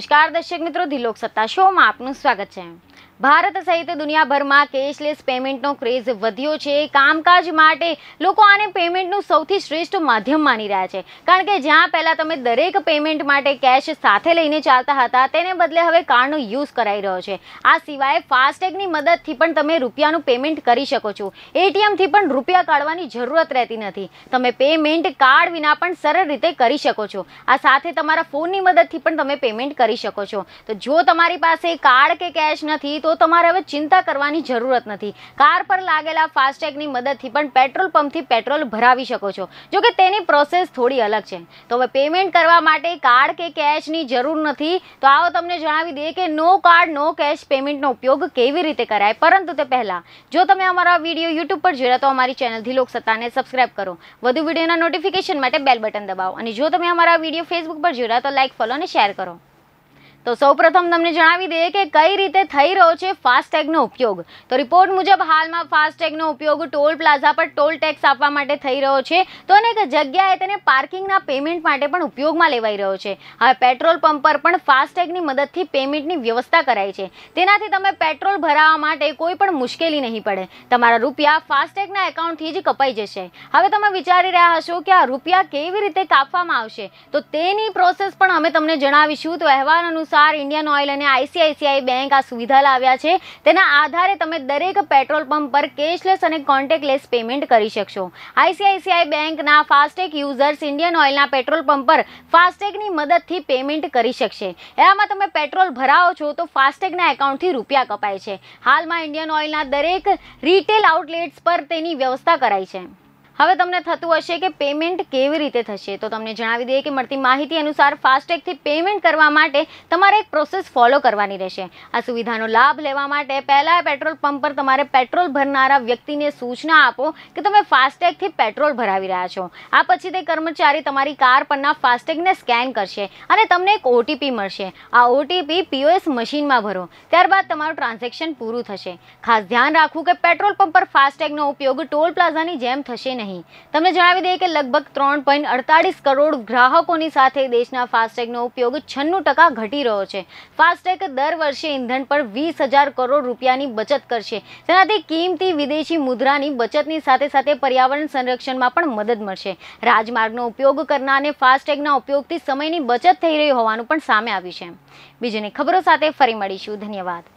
નમસ્કાર દર્શક મિત્રો ધી લોક સત્તા શોમાં આપનું સ્વાગત છે ભારત સહિત દુનિયાભરમાં કેશલેસ પેમેન્ટનો ક્રેઝ વધ્યો છે કામકાજ માટે લોકો આને પેમેન્ટનું સૌથી શ્રેષ્ઠ માધ્યમ માની રહ્યા છે કારણ કે જ્યાં પહેલાં તમે દરેક પેમેન્ટ માટે કેશ સાથે લઈને ચાલતા હતા તેને બદલે હવે કાર્ડનો યુઝ કરાઈ રહ્યો છે આ સિવાય ફાસ્ટેગની મદદથી પણ તમે રૂપિયાનું પેમેન્ટ કરી શકો છો એટીએમથી પણ રૂપિયા કાઢવાની જરૂરત રહેતી નથી તમે પેમેન્ટ કાર્ડ વિના પણ સરળ રીતે કરી શકો છો આ સાથે તમારા ફોનની મદદથી પણ તમે પેમેન્ટ કરી શકો છો તો જો તમારી પાસે કાર્ડ કે કેશ નથી નથી તો તમારે હવે ચિંતા કરવાની જરૂરત નથી કાર પર લાગેલા ફાસ્ટેગની મદદથી પણ પેટ્રોલ પંપથી પેટ્રોલ ભરાવી શકો છો જો કે તેની પ્રોસેસ થોડી અલગ છે તો હવે પેમેન્ટ કરવા માટે કાર્ડ કે કેશની જરૂર નથી તો આવો તમને જણાવી દઈએ કે નો કાર્ડ નો કેશ પેમેન્ટનો ઉપયોગ કેવી રીતે કરાય પરંતુ તે પહેલાં જો તમે અમારા વિડીયો યુટ્યુબ પર જોયા તો અમારી ચેનલથી ધીલોક સત્તાને સબસ્ક્રાઇબ કરો વધુ વિડીયોના નોટિફિકેશન માટે બેલ બટન દબાવો અને જો તમે અમારા વિડીયો ફેસબુક પર જોયા તો લાઇક ફોલો અને શેર કરો તો સૌપ્રથમ તમને જણાવી દઈએ કે કઈ રીતે થઈ રહ્યો છે ફાસ્ટટેગનો ઉપયોગ તો રિપોર્ટ મુજબ હાલમાં ફાસ્ટટેગનો ઉપયોગ ટોલ પ્લાઝા પર ટોલ ટેક્સ આપવા માટે થઈ રહ્યો છે તો અનેક જગ્યાએ તેને પાર્કિંગના પેમેન્ટ માટે પણ ઉપયોગમાં લેવાઈ રહ્યો છે હવે પેટ્રોલ પંપ પર પણ ફાસ્ટટેગની મદદથી પેમેન્ટની વ્યવસ્થા કરાય છે તેનાથી તમે પેટ્રોલ ભરાવા માટે કોઈ પણ મુશ્કેલી નહીં પડે તમારા રૂપિયા ફાસ્ટટેગના એકાઉન્ટથી જ કપાઈ જશે હવે તમે વિચારી રહ્યા હશો કે આ રૂપિયા કેવી રીતે કાપવામાં આવશે તો તેની પ્રોસેસ પણ અમે તમને જણાવીશું તો અહેવાલ અનુસાર અનુસાર ઇન્ડિયન ઓઇલ અને આઈસીઆઈસીઆઈ બેંક આ સુવિધા લાવ્યા છે તેના આધારે તમે દરેક પેટ્રોલ પંપ પર કેશલેસ અને કોન્ટેક્ટલેસ પેમેન્ટ કરી શકશો આઈસીઆઈસીઆઈ બેંકના ફાસ્ટેગ યુઝર્સ ઇન્ડિયન ઓઇલના પેટ્રોલ પંપ પર ફાસ્ટેગની મદદથી પેમેન્ટ કરી શકશે એવામાં તમે પેટ્રોલ ભરાવો છો તો ફાસ્ટેગના એકાઉન્ટથી રૂપિયા કપાય છે હાલમાં ઇન્ડિયન ઓઇલના દરેક રિટેલ આઉટલેટ્સ પર તેની વ્યવસ્થા કરાઈ છે હવે તમને થતું હશે કે પેમેન્ટ કેવી રીતે થશે તો તમને જણાવી દઈએ કે મળતી માહિતી અનુસાર ફાસ્ટટેગથી પેમેન્ટ કરવા માટે તમારે એક પ્રોસેસ ફોલો કરવાની રહેશે આ સુવિધાનો લાભ લેવા માટે પહેલાં પેટ્રોલ પંપ પર તમારે પેટ્રોલ ભરનારા વ્યક્તિને સૂચના આપો કે તમે ફાસ્ટટેગથી પેટ્રોલ ભરાવી રહ્યા છો આ પછી તે કર્મચારી તમારી કાર પરના ફાસ્ટેગને સ્કેન કરશે અને તમને એક ઓટીપી મળશે આ ઓટીપી પીઓએસ મશીનમાં ભરો ત્યારબાદ તમારું ટ્રાન્ઝેક્શન પૂરું થશે ખાસ ધ્યાન રાખવું કે પેટ્રોલ પંપ પર ફાસ્ટટેગનો ઉપયોગ ટોલ પ્લાઝાની જેમ થશે નહીં નહીં તમને જણાવી દઈએ કે લગભગ ત્રણ પોઈન્ટ અડતાલીસ કરોડ ગ્રાહકોની સાથે દેશના ફાસ્ટેગનો ઉપયોગ છન્નું ટકા ઘટી રહ્યો છે ફાસ્ટટેગ દર વર્ષે ઇંધણ પર વીસ હજાર કરોડ રૂપિયાની બચત કરશે તેનાથી કિંમતી વિદેશી મુદ્રાની બચતની સાથે સાથે પર્યાવરણ સંરક્ષણમાં પણ મદદ મળશે રાજમાર્ગનો ઉપયોગ કરનારને ફાસ્ટટેગના ઉપયોગથી સમયની બચત થઈ રહી હોવાનું પણ સામે આવ્યું છે બીજીની ખબરો સાથે ફરી મળીશું ધન્યવાદ